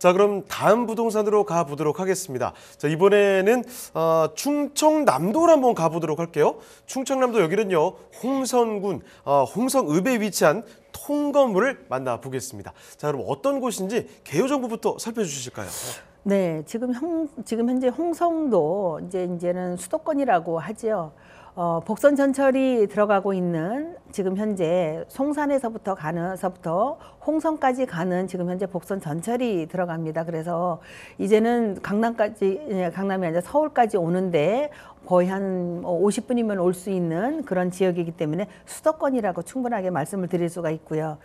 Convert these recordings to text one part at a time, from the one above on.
자 그럼 다음 부동산으로 가보도록 하겠습니다. 자 이번에는 어, 충청남도를 한번 가보도록 할게요. 충청남도 여기는요 홍선군 어, 홍성읍에 위치한 통건물을 만나보겠습니다. 자 그럼 어떤 곳인지 개요정보부터 살펴주실까요? 네, 지금 형, 지금 현재 홍성도 이제 이제는 수도권이라고 하지요. 어, 복선 전철이 들어가고 있는 지금 현재 송산에서부터 가는서부터 홍성까지 가는 지금 현재 복선 전철이 들어갑니다. 그래서 이제는 강남까지 예, 강남이 아니라 서울까지 오는데 거의 한 50분이면 어, 올수 있는 그런 지역이기 때문에 수도권이라고 충분하게 말씀을 드릴 수가 있고요.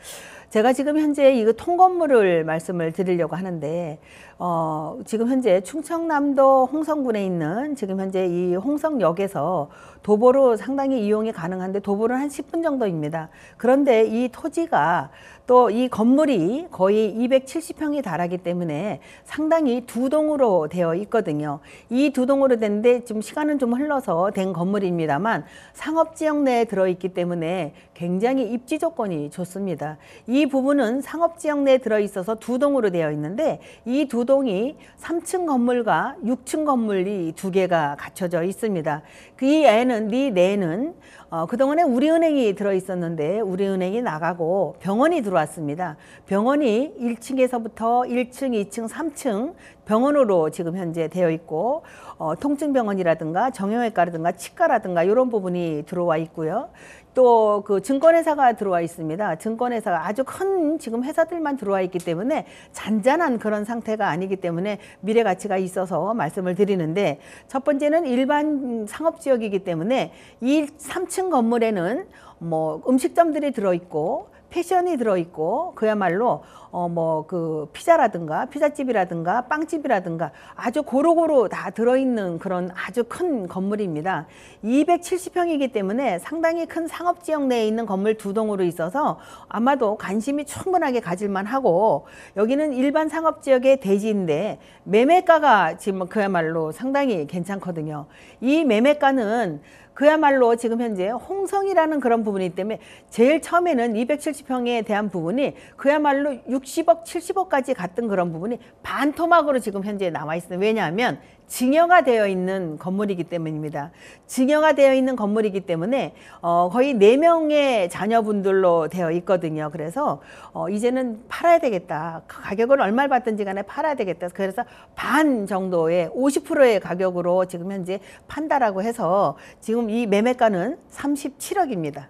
제가 지금 현재 이거 통건물을 말씀을 드리려고 하는데 어, 지금 현재 충청남도 홍성군에 있는 지금 현재 이 홍성역에서 도보로 상당히 이용이 가능한데 도보는 한 10분 정도입니다. 그런데 이 토지가 또 이 건물이 거의 270평이 달하기 때문에 상당히 두 동으로 되어 있거든요. 이 두 동으로 된데 지금 시간은 좀좀 흘러서 된 건물입니다만 상업지역 내에 들어있기 때문에 굉장히 입지 조건이 좋습니다. 이 부분은 상업지역 내에 들어있어서 두 동으로 되어 있는데 이 두 동이 3층 건물과 6층 건물이 두 개가 갖춰져 있습니다. 그 이에는 이 내에는 어, 그동안에 우리은행이 들어있었는데 우리은행이 나가고 병원이 들어왔습니다. 병원이 1층에서부터 1층, 2층, 3층 병원으로 지금 현재 되어 있고 어, 통증병원이라든가 정형외과라든가 치과라든가 이런 부분이 들어와 있고요. 또그 증권회사가 들어와 있습니다. 증권회사가 아주 큰 지금 회사들만 들어와 있기 때문에 잔잔한 그런 상태가 아니기 때문에 미래 가치가 있어서 말씀을 드리는데 첫 번째는 일반 상업 지역이기 때문에 이 3층 건물에는 뭐 음식점들이 들어있고 패션이 들어있고 그야말로 어 뭐 그 피자라든가 피자집이라든가 빵집이라든가 아주 고루고루 다 들어있는 그런 아주 큰 건물입니다. 270평이기 때문에 상당히 큰 상업지역 내에 있는 건물 두 동으로 있어서 아마도 관심이 충분하게 가질만 하고 여기는 일반 상업지역의 대지인데 매매가가 지금 그야말로 상당히 괜찮거든요. 이 매매가는 그야말로 지금 현재 홍성이라는 그런 부분이 기 때문에 제일 처음에는 270평에 대한 부분이 그야말로 60억, 70억까지 갔던 그런 부분이 반토막으로 지금 현재 남아 있어요 왜냐하면 증여가 되어 있는 건물이기 때문입니다. 증여가 되어 있는 건물이기 때문에 어, 거의 네명의 자녀분들로 되어 있거든요. 그래서 어, 이제는 팔아야 되겠다. 그 가격을 얼마를 받든지 간에 팔아야 되겠다. 그래서 반 정도의 50%의 가격으로 지금 현재 판다라고 해서 지금 이 매매가는 37억입니다.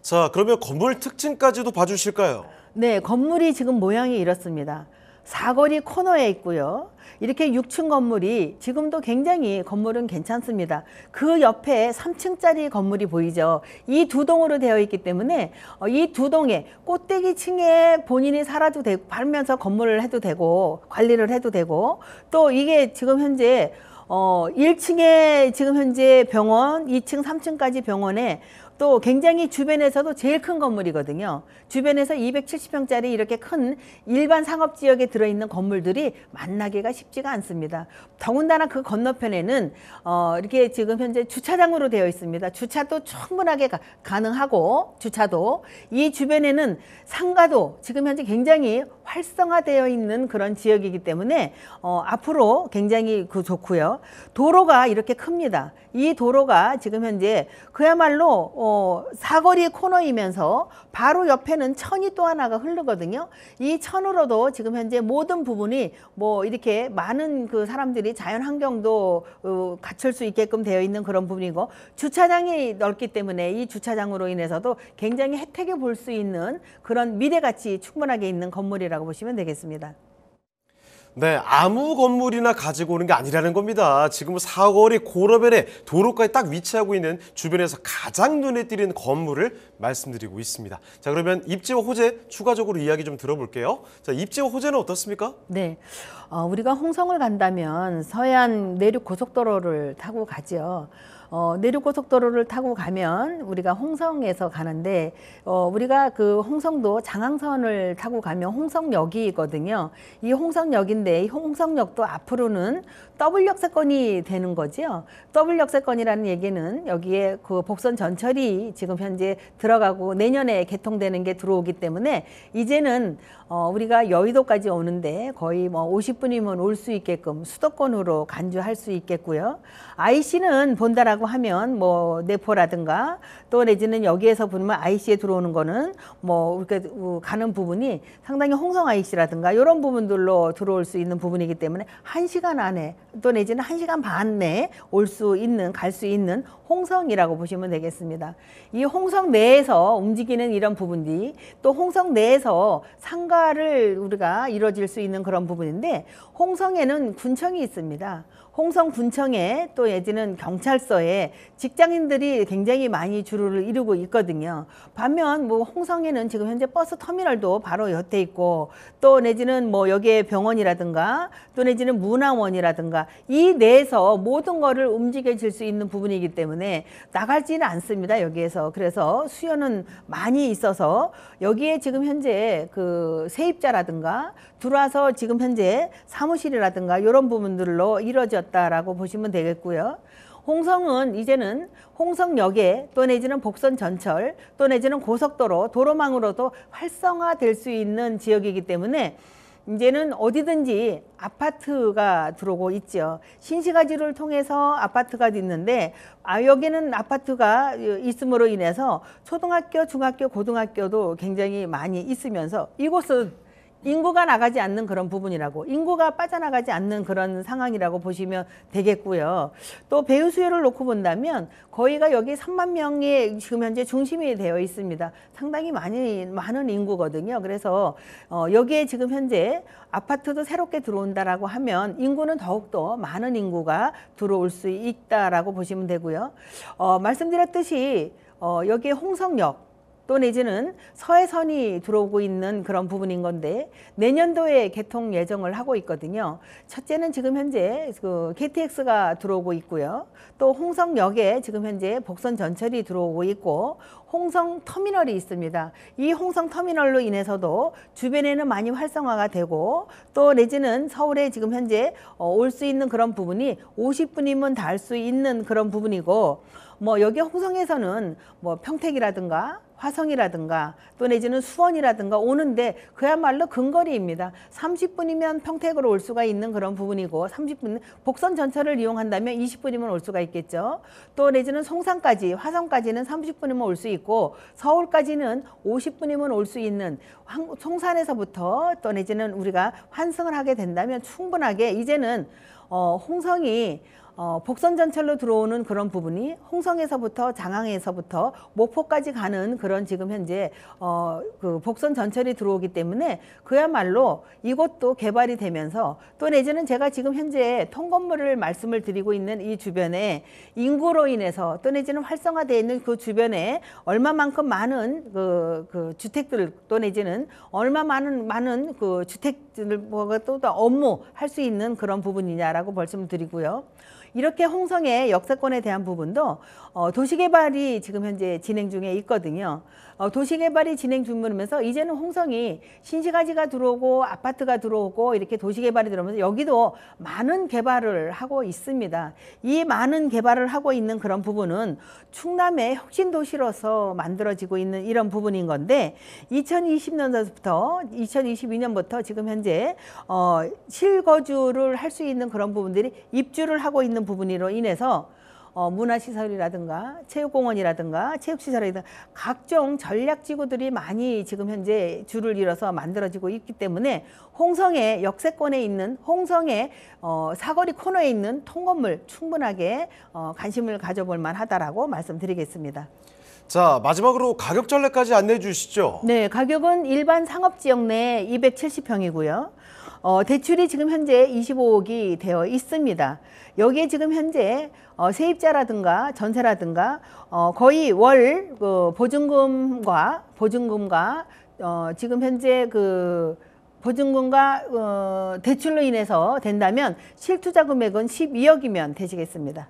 자, 그러면 건물 특징까지도 봐주실까요? 네, 건물이 지금 모양이 이렇습니다. 사거리 코너에 있고요. 이렇게 6층 건물이 지금도 굉장히 건물은 괜찮습니다. 그 옆에 3층짜리 건물이 보이죠. 이 두 동으로 되어 있기 때문에 어, 이 두 동에 꼭대기 층에 본인이 살아도 되고 팔면서 건물을 해도 되고 관리를 해도 되고 또 이게 지금 현재 어, 1층에 지금 현재 병원, 2층, 3층까지 병원에 또 굉장히 주변에서도 제일 큰 건물이거든요. 주변에서 270평짜리 이렇게 큰 일반 상업 지역에 들어있는 건물들이 만나기가 쉽지가 않습니다. 더군다나 그 건너편에는 어, 이렇게 지금 현재 주차장으로 되어 있습니다. 주차도 충분하게 가, 가능하고 주차도 이 주변에는 상가도 지금 현재 굉장히 활성화되어 있는 그런 지역이기 때문에 어, 앞으로 굉장히 그 좋고요. 도로가 이렇게 큽니다. 이 도로가 지금 현재 그야말로 어, 사거리 코너이면서 바로 옆에는 천이 또 하나가 흐르거든요. 이 천으로도 지금 현재 모든 부분이 뭐 이렇게 많은 그 사람들이 자연 환경도 어, 갖출 수 있게끔 되어 있는 그런 부분이고 주차장이 넓기 때문에 이 주차장으로 인해서도 굉장히 혜택을 볼 수 있는 그런 미래가치 충분하게 있는 건물이라고 보시면 되겠습니다. 네, 아무 건물이나 가지고 오는 게 아니라는 겁니다. 지금 사거리 고러벨에 도로가에딱 위치하고 있는 주변에서 가장 눈에 띄는 건물을 말씀드리고 있습니다. 자, 그러면 입지와 호재 추가적으로 이야기 좀 들어볼게요. 자, 입지와 호재는 어떻습니까? 네, 어, 우리가 홍성을 간다면 서해안 내륙 고속도로를 타고 가죠. 어, 내륙고속도로를 타고 가면 우리가 홍성에서 가는데 어, 우리가 그 홍성도 장항선을 타고 가면 홍성역이거든요. 이 홍성역인데 이 홍성역도 앞으로는 더블 역세권이 되는 거죠 더블 역세권이라는 얘기는 여기에 그 복선 전철이 지금 현재 들어가고 내년에 개통되는 게 들어오기 때문에 이제는 어, 우리가 여의도까지 오는데 거의 뭐 50분이면 올 수 있게끔 수도권으로 간주할 수 있겠고요. IC는 본다라고 한다고 하면 뭐 내포라든가 또 내지는 여기에서 보면 IC에 들어오는 거는 뭐 이렇게 가는 부분이 상당히 홍성 IC라든가 이런 부분들로 들어올 수 있는 부분이기 때문에 한시간 안에 또 내지는 한시간 반 내에 올 수 있는 갈 수 있는 홍성이라고 보시면 되겠습니다. 이 홍성 내에서 움직이는 이런 부분들이 또 홍성 내에서 상가를 우리가 이루어질 수 있는 그런 부분인데 홍성에는 군청이 있습니다. 홍성군청에 또 예지는 경찰서에 직장인들이 굉장히 많이 주를 이루고 있거든요. 반면 뭐 홍성에는 지금 현재 버스 터미널도 바로 옆에 있고 또 내지는 뭐 여기에 병원이라든가 또 내지는 문화원이라든가 이 내에서 모든 거를 움직여질 수 있는 부분이기 때문에 나갈지는 않습니다. 여기에서 그래서 수요는 많이 있어서 여기에 지금 현재 그 세입자라든가 들어와서 지금 현재 사무실이라든가 이런 부분들로 이루어져 사라졌다라고 보시면 되겠고요. 홍성은 이제는 홍성역에 또 내지는 복선 전철 또 내지는 고속도로 도로망으로도 활성화될 수 있는 지역이기 때문에 이제는 어디든지 아파트가 들어오고 있죠. 신시가지를 통해서 아파트가 있는데 아 여기는 아파트가 있음으로 인해서 초등학교, 중학교, 고등학교도 굉장히 많이 있으면서 이곳은 인구가 나가지 않는 그런 부분이라고 인구가 빠져나가지 않는 그런 상황이라고 보시면 되겠고요. 또 배우 수요를 놓고 본다면 거의가 여기 3만 명이 지금 현재 중심이 되어 있습니다. 상당히 많이 많은 인구거든요. 그래서 어, 여기에 지금 현재 아파트도 새롭게 들어온다라고 하면 인구는 더욱더 많은 인구가 들어올 수 있다라고 보시면 되고요. 어, 말씀드렸듯이 어, 여기에 홍성역 또 내지는 서해선이 들어오고 있는 그런 부분인 건데 내년도에 개통 예정을 하고 있거든요. 첫째는 지금 현재 그 KTX가 들어오고 있고요. 또 홍성역에 지금 현재 복선 전철이 들어오고 있고 홍성 터미널이 있습니다. 이 홍성 터미널로 인해서도 주변에는 많이 활성화가 되고 또 내지는 서울에 지금 현재 어, 올수 있는 그런 부분이 50분이면 닿을 수 있는 그런 부분이고 뭐 여기 홍성에서는 뭐 평택이라든가 화성이라든가 또 내지는 수원이라든가 오는데 그야말로 근거리입니다. 30분이면 평택으로 올 수가 있는 그런 부분이고 30분 복선 전철을 이용한다면 20분이면 올 수가 있겠죠. 또 내지는 송산까지 화성까지는 30분이면 올 수 있고 서울까지는 50분이면 올 수 있는 송산에서부터 또 내지는 우리가 환승을 하게 된다면 충분하게 이제는 어, 홍성이 어, 복선 전철로 들어오는 그런 부분이 홍성에서부터 장항에서부터 목포까지 가는 그런 지금 현재 어, 그 복선 전철이 들어오기 때문에 그야말로 이것도 개발이 되면서 또 내지는 제가 지금 현재 통건물을 말씀을 드리고 있는 이 주변에 인구로 인해서 또 내지는 활성화되어 있는 그 주변에 얼마만큼 많은 그, 그 주택들 또 내지는 얼마 많은 많은 그 주택들 뭐가 또 업무 할 수 있는 그런 부분이냐라고 말씀드리고요. 을 이렇게 홍성의 역사권에 대한 부분도 어, 도시개발이 지금 현재 진행 중에 있거든요. 어, 도시개발이 진행 중이면서 이제는 홍성이 신시가지가 들어오고 아파트가 들어오고 이렇게 도시개발이 들어오면서 여기도 많은 개발을 하고 있습니다. 이 많은 개발을 하고 있는 그런 부분은 충남의 혁신도시로서 만들어지고 있는 이런 부분인 건데 2020년부터 2022년부터 지금 현재 어, 실거주를 할 수 있는 그런 부분들이 입주를 하고 있는 하는 부분으로 인해서 어, 문화시설이라든가 체육공원이라든가 체육시설이라든가 각종 전략지구들이 많이 지금 현재 줄을 이뤄서 만들어지고 있기 때문에 홍성의 역세권에 있는 홍성의 어, 사거리 코너에 있는 통건물 충분하게 어, 관심을 가져볼 만하다라고 말씀드리겠습니다. 자 마지막으로 가격 전략까지 안내해 주시죠. 네, 가격은 일반 상업지역 내 270평이고요. 어, 대출이 지금 현재 25억이 되어 있습니다. 여기에 지금 현재 어, 세입자라든가 전세라든가 어, 거의 월 그 보증금과 보증금과 어, 지금 현재 그 보증금과 어, 대출로 인해서 된다면 실투자 금액은 12억이면 되시겠습니다.